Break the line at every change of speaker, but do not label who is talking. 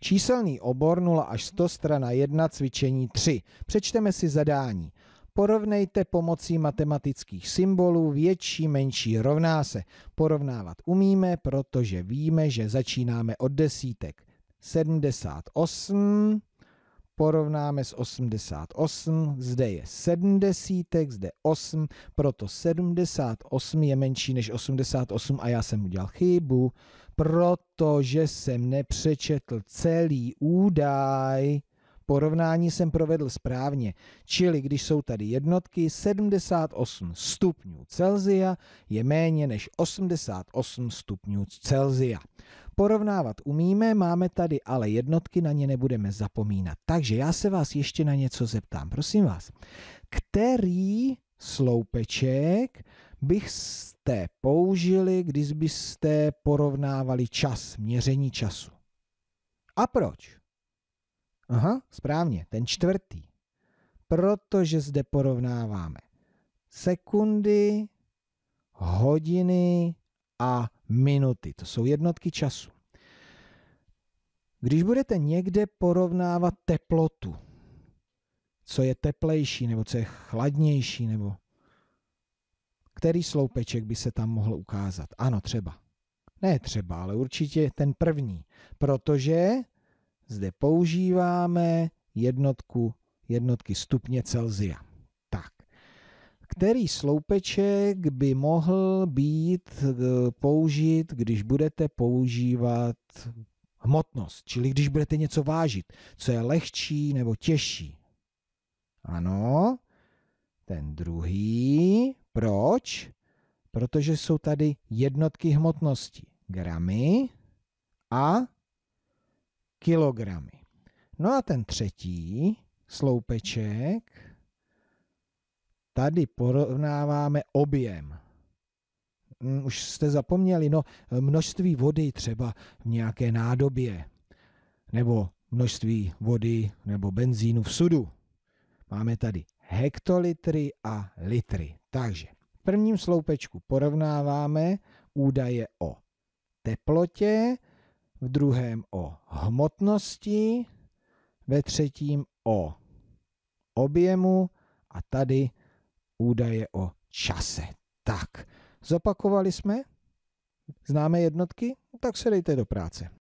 Číselný obor 0 až 100 strana 1 cvičení 3. Přečteme si zadání. Porovnejte pomocí matematických symbolů větší, menší rovná se. Porovnávat umíme, protože víme, že začínáme od desítek. 78 porovnáme s 88, zde je 7 desítek, zde 8, proto 78 je menší než 88 a já jsem udělal chybu, protože jsem nepřečetl celý údaj porovnání jsem provedl správně, čili když jsou tady jednotky 78 stupňů Celzia je méně než 88 stupňů Celzia. Porovnávat umíme, máme tady ale jednotky, na ně nebudeme zapomínat. Takže já se vás ještě na něco zeptám, prosím vás. Který sloupeček byste použili, když byste porovnávali čas, měření času? A proč? Aha, správně, ten čtvrtý. Protože zde porovnáváme sekundy, hodiny a minuty. To jsou jednotky času. Když budete někde porovnávat teplotu, co je teplejší nebo co je chladnější, nebo který sloupeček by se tam mohl ukázat? Ano, třeba. Ne třeba, ale určitě ten první, protože zde používáme jednotku, jednotky stupně Celzia. Tak, který sloupeček by mohl být e, použit, když budete používat hmotnost, čili když budete něco vážit, co je lehčí nebo těžší. Ano, ten druhý. Proč? Protože jsou tady jednotky hmotnosti, gramy a kilogramy. No a ten třetí sloupeček, tady porovnáváme objem. Hm, už jste zapomněli, no množství vody třeba v nějaké nádobě, nebo množství vody nebo benzínu v sudu. Máme tady hektolitry a litry. Takže v prvním sloupečku porovnáváme údaje o teplotě, v druhém o hmotnosti, ve třetím o objemu a tady údaje o čase. Tak, zopakovali jsme? Známe jednotky? Tak se dejte do práce.